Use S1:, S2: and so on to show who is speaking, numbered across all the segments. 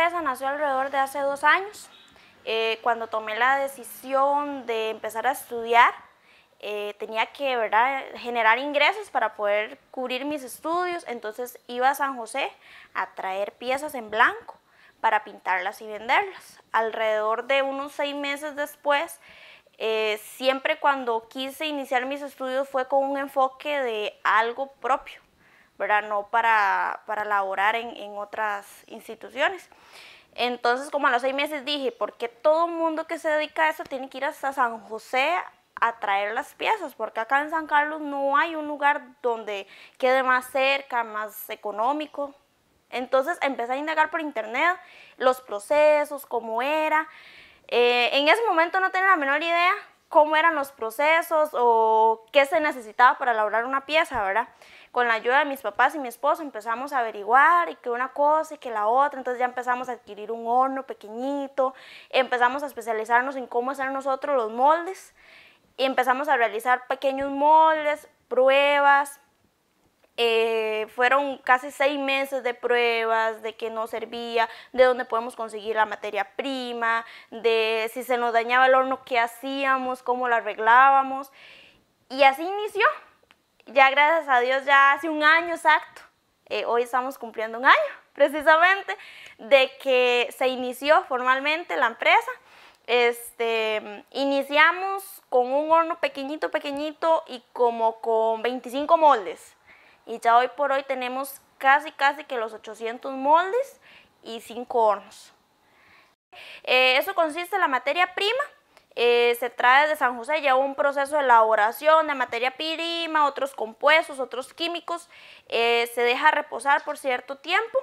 S1: empresa nació alrededor de hace dos años, eh, cuando tomé la decisión de empezar a estudiar. Eh, tenía que ¿verdad? generar ingresos para poder cubrir mis estudios, entonces iba a San José a traer piezas en blanco para pintarlas y venderlas. Alrededor de unos seis meses después, eh, siempre cuando quise iniciar mis estudios fue con un enfoque de algo propio. ¿verdad? No para, para laborar en, otras instituciones. Entonces, como a los seis meses dije, porque todo el mundo que se dedica a eso tiene que ir hasta San José a traer las piezas? Porque acá en San Carlos no hay un lugar donde quede más cerca, más económico. Entonces empecé a indagar por internet los procesos, cómo era. Eh, en ese momento no tenía la menor idea cómo eran los procesos o qué se necesitaba para elaborar una pieza, ¿verdad? con la ayuda de mis papás y mi esposo empezamos a averiguar y que una cosa y que la otra, entonces ya empezamos a adquirir un horno pequeñito, empezamos a especializarnos en cómo hacer nosotros los moldes y empezamos a realizar pequeños moldes, pruebas. Eh, fueron casi seis meses de pruebas, de que no servía, de dónde podemos conseguir la materia prima, de si se nos dañaba el horno, qué hacíamos, cómo lo arreglábamos. Y así inició ya gracias a Dios, ya hace un año exacto, eh, hoy estamos cumpliendo un año precisamente, de que se inició formalmente la empresa. Este, iniciamos con un horno pequeñito, pequeñito y como con 25 moldes. Y ya hoy por hoy tenemos casi, casi que los 800 moldes y 5 hornos. Eh, eso consiste en la materia prima eh, se trae de San José, lleva un proceso de elaboración de materia prima, otros compuestos, otros químicos, eh, se deja reposar por cierto tiempo.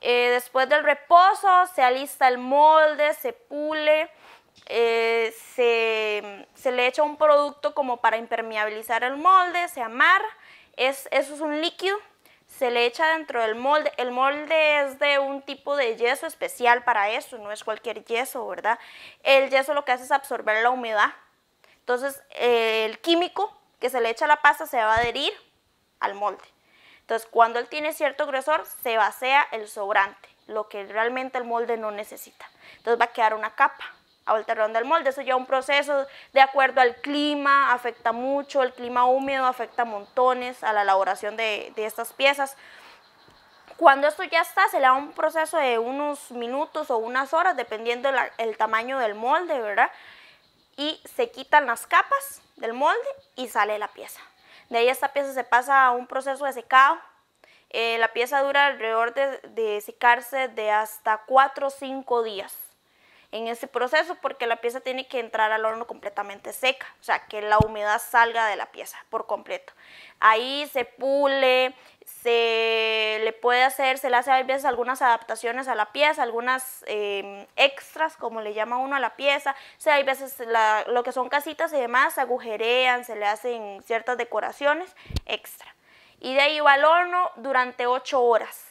S1: Eh, después del reposo se alista el molde, se pule, se, le echa un producto como para impermeabilizar el molde, se amarra, eso es un líquido se le echa dentro del molde. El molde es de un tipo de yeso especial para eso, no es cualquier yeso, ¿verdad? El yeso lo que hace es absorber la humedad. Entonces eh, el químico que se le echa a la pasta se va a adherir al molde. Entonces cuando él tiene cierto grosor se vacía el sobrante, lo que realmente el molde no necesita. Entonces va a quedar una capa a terreno del molde. Eso ya un proceso de acuerdo al clima, afecta mucho, el clima húmedo afecta montones a la elaboración de, estas piezas. Cuando esto ya está, se le da un proceso de unos minutos o unas horas, dependiendo el tamaño del molde, ¿verdad? Y se quitan las capas del molde y sale la pieza. De ahí esta pieza se pasa a un proceso de secado. Eh, la pieza dura alrededor de, de secarse de hasta 4 o 5 días en ese proceso porque la pieza tiene que entrar al horno completamente seca, o sea, que la humedad salga de la pieza por completo. Ahí se pule, se le puede hacer, se le hace a veces algunas adaptaciones a la pieza, algunas em, extras, como le llama uno a la pieza. O sea, hay veces lo que son casitas y demás se agujerean, se le hacen ciertas decoraciones extra. Y de ahí va al horno durante 8 horas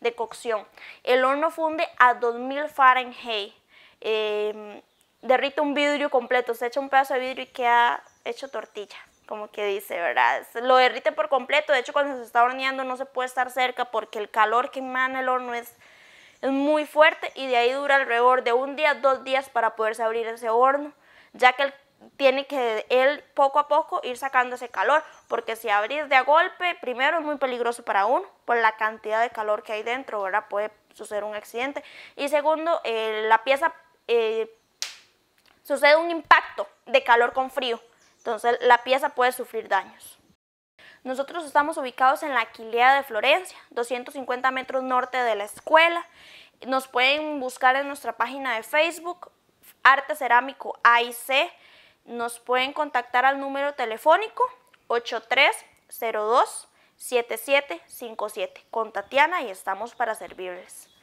S1: de cocción. El horno funde a 2000 Fahrenheit eh, derrite un vidrio completo, se echa un pedazo de vidrio y queda hecho tortilla, como que dice, ¿verdad? Lo derrite por completo, de hecho cuando se está horneando no se puede estar cerca porque el calor que emana el horno es, muy fuerte y de ahí dura alrededor de un día, dos días para poderse abrir ese horno, ya que tiene que él poco a poco ir sacando ese calor, porque si abrís de a golpe, primero es muy peligroso para uno por la cantidad de calor que hay dentro, ¿verdad? Puede suceder un accidente. Y segundo, eh, la pieza eh, sucede un impacto de calor con frío. Entonces la pieza puede sufrir daños. Nosotros estamos ubicados en la Aquilea de Florencia, 250 metros norte de la escuela. Nos pueden buscar en nuestra página de Facebook, Arte Cerámico C, Nos pueden contactar al número telefónico 8302-7757 con Tatiana y estamos para servirles.